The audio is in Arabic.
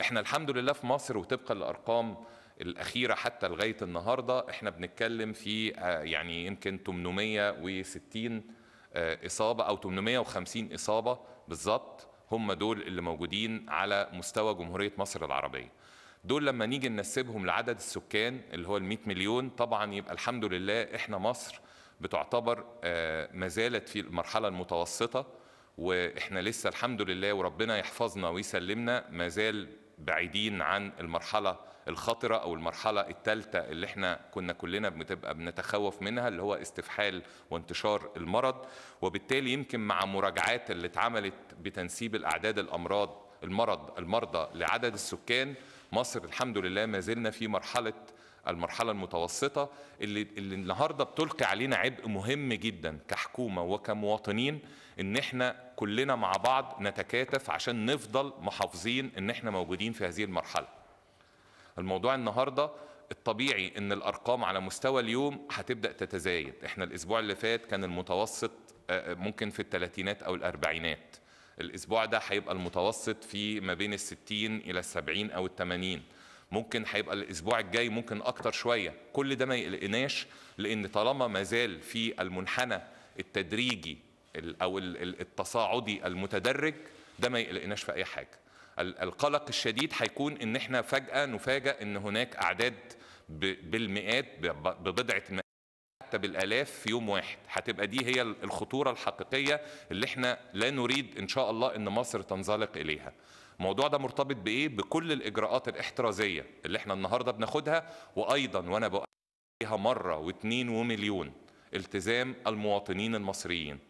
احنا الحمد لله في مصر وطبقا لارقام الاخيره حتى لغايه النهارده احنا بنتكلم في آه، يعني يمكن 860 آه، اصابه او 850 اصابه بالظبط هم دول اللي موجودين على مستوى جمهوريه مصر العربيه دول لما نيجي ننسبهم لعدد السكان اللي هو ال 100 مليون طبعا يبقى الحمد لله احنا مصر بتعتبر آه، ما زالت في المرحله المتوسطه واحنا لسه الحمد لله وربنا يحفظنا ويسلمنا ما زال بعيدين عن المرحله الخطره او المرحله الثالثه اللي احنا كنا كلنا بنتبقى بنتخوف منها اللي هو استفحال وانتشار المرض وبالتالي يمكن مع مراجعات اللي اتعملت بتنسيب الاعداد الامراض المرض المرضى لعدد السكان مصر الحمد لله ما زلنا في مرحله المرحله المتوسطه اللي, اللي النهارده بتلقي علينا عبء مهم جدا كحكومه وكمواطنين ان احنا كلنا مع بعض نتكاتف عشان نفضل محافظين ان احنا موجودين في هذه المرحله الموضوع النهارده الطبيعي ان الارقام على مستوى اليوم هتبدا تتزايد احنا الاسبوع اللي فات كان المتوسط آه، آه، ممكن في الثلاثينات او الاربعينات الاسبوع ده هيبقى المتوسط في ما بين الستين الى السبعين او الثمانين ممكن هيبقى الاسبوع الجاي ممكن اكتر شويه كل ده ما يقلقناش لان طالما ما زال في المنحنى التدريجي او التصاعدي المتدرج ده ما يقلقناش في اي حاجه القلق الشديد هيكون ان احنا فجاه نفاجئ ان هناك اعداد بالمئات ببضعه حتى بالالاف في يوم واحد هتبقى دي هي الخطوره الحقيقيه اللي احنا لا نريد ان شاء الله ان مصر تنزلق اليها الموضوع ده مرتبط بايه بكل الاجراءات الاحترازيه اللي احنا النهارده بناخدها وايضا وانا بقولها مره واتنين ومليون التزام المواطنين المصريين